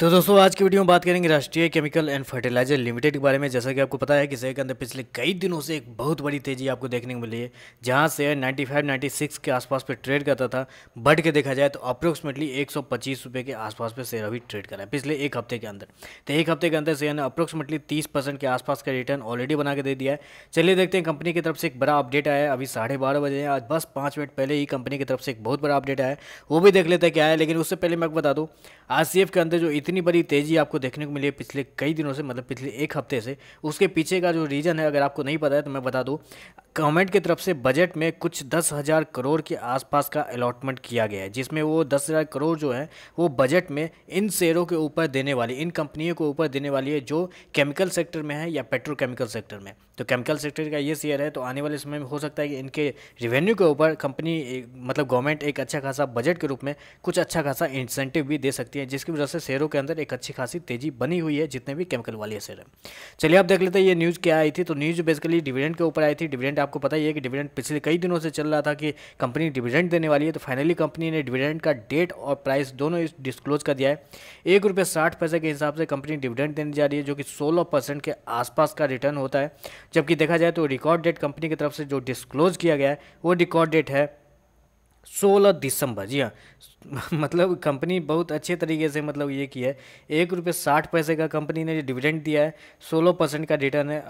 तो दोस्तों आज की वीडियो में बात करेंगे राष्ट्रीय केमिकल एंड फर्टिलाइजर लिमिटेड के बारे में जैसा कि आपको पता है कि शेयर के अंदर पिछले कई दिनों से एक बहुत बड़ी तेजी आपको देखने को मिली है जहां शेयर 95 96 के आसपास पे ट्रेड करता था बढ़ के देखा जाए तो अप्रोक्सीमेटली एक रुपये के आसपास पे शेयर अभी ट्रेड कर रहा है पिछले एक हफ्ते के अंदर तो एक हफ्ते के अंदर शेयर ने अप्रोक्सीमेटली तीस के आसपास का रिटर्न ऑलरेडी बना के दे दिया है चलिए देखते हैं कंपनी की तरफ से एक बड़ा अपडेट आया है अभी साढ़े बजे आज बस पाँच मिनट पहले ही कंपनी की तरफ से एक बहुत बड़ा अपडेट आया है वो भी देख लेते हैं क्या है लेकिन उससे पहले मैं आपको बता दूँ आर के अंदर जो इतनी बड़ी तेज़ी आपको देखने को मिली है पिछले कई दिनों से मतलब पिछले एक हफ्ते से उसके पीछे का जो रीज़न है अगर आपको नहीं पता है तो मैं बता दूँ गवर्नमेंट की तरफ से बजट में कुछ दस हज़ार करोड़ के आसपास का अलॉटमेंट किया गया है जिसमें वो दस हज़ार करोड़ जो है वो बजट में इन शेयरों के ऊपर देने वाली इन कंपनियों के ऊपर देने वाली है जो केमिकल सेक्टर में है या पेट्रोकेमिकल सेक्टर में तो केमिकल सेक्टर का ये शेयर है तो आने वाले समय में हो सकता है कि इनके रिवेन्यू के ऊपर कंपनी मतलब गवर्नमेंट एक अच्छा खासा बजट के रूप में कुछ अच्छा खासा इंसेंटिव भी दे सकती है जिसकी वजह से शेयरों के अंदर एक अच्छी खासी तेज़ी बनी हुई है जितने भी केमिकल वाले शेयर हैं चलिए आप देख लेते हैं ये न्यूज़ क्या आई थी तो न्यूज़ बेसिकली डिविडेंड के ऊपर आई थी डिविडेंड आपको पता ही है कि डिविडेंड पिछले कई दिनों से चल रहा था कि कंपनी डिविडेंड देने वाली है तो फाइनली कंपनी ने डिविडेंड का डेट और प्राइस दोनों डिस्क्लोज कर दिया है एक रुपये साठ पैसे के हिसाब से कंपनी डिविडेंड देने जा रही है जो कि सोलह परसेंट के आसपास का रिटर्न होता है जबकि देखा जाए तो रिकॉर्ड डेट कंपनी की तरफ से जो डिस्क्लोज किया गया है वो रिकॉर्ड डेट है सोलह दिसंबर जी हाँ मतलब कंपनी बहुत अच्छे तरीके से मतलब ये किया है एक रुपये साठ पैसे का कंपनी ने डिविडेंड दिया है सोलह परसेंट का रिटर्न है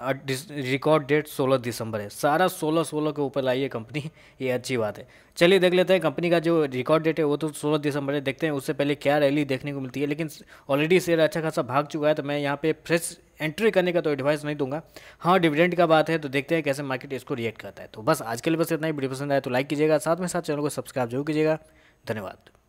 रिकॉर्ड डेट सोलह दिसंबर है सारा सोलह सोलह के ऊपर लाई है कंपनी ये अच्छी बात है चलिए देख लेते हैं कंपनी का जो रिकॉर्ड डेट है वो तो सोलह दिसंबर है देखते हैं उससे पहले क्या रैली देखने को मिलती है लेकिन ऑलरेडी शेयर अच्छा खासा भाग चुका है तो मैं यहाँ पे फ्रेश एंट्री करने का तो एडवाइस नहीं दूंगा हाँ डिविडेंड का बात है तो देखते हैं कैसे मार्केट इसको रिएक्ट करता है तो बस आज के लिए बस इतना ही वीडियो पसंद आया तो लाइक कीजिएगा साथ में साथ चैनल को सब्सक्राइब जरूर कीजिएगा धन्यवाद